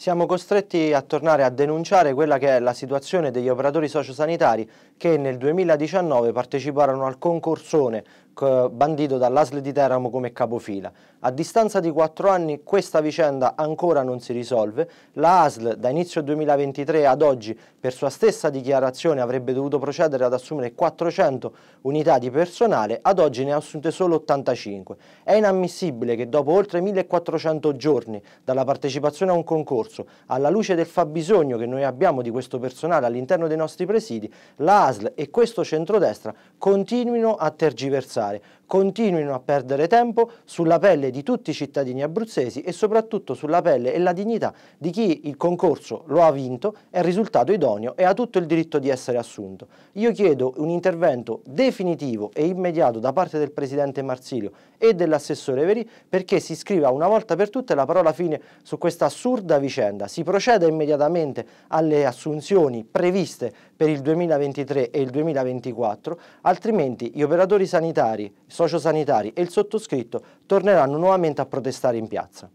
siamo costretti a tornare a denunciare quella che è la situazione degli operatori sociosanitari che nel 2019 parteciparono al concorsone eh, bandito dall'ASL di Teramo come capofila. A distanza di quattro anni questa vicenda ancora non si risolve. La ASL da inizio 2023 ad oggi per sua stessa dichiarazione avrebbe dovuto procedere ad assumere 400 unità di personale, ad oggi ne ha assunte solo 85. È inammissibile che dopo oltre 1400 giorni dalla partecipazione a un concorso, alla luce del fabbisogno che noi abbiamo di questo personale all'interno dei nostri presidi, la ASL e questo centrodestra continuino a tergiversare parlamentare continuino a perdere tempo sulla pelle di tutti i cittadini abruzzesi e soprattutto sulla pelle e la dignità di chi il concorso lo ha vinto, è risultato idoneo e ha tutto il diritto di essere assunto. Io chiedo un intervento definitivo e immediato da parte del Presidente Marsilio e dell'assessore Veri perché si scriva una volta per tutte la parola fine su questa assurda vicenda. Si proceda immediatamente alle assunzioni previste per il 2023 e il 2024, altrimenti gli operatori sanitari sociosanitari e il sottoscritto torneranno nuovamente a protestare in piazza.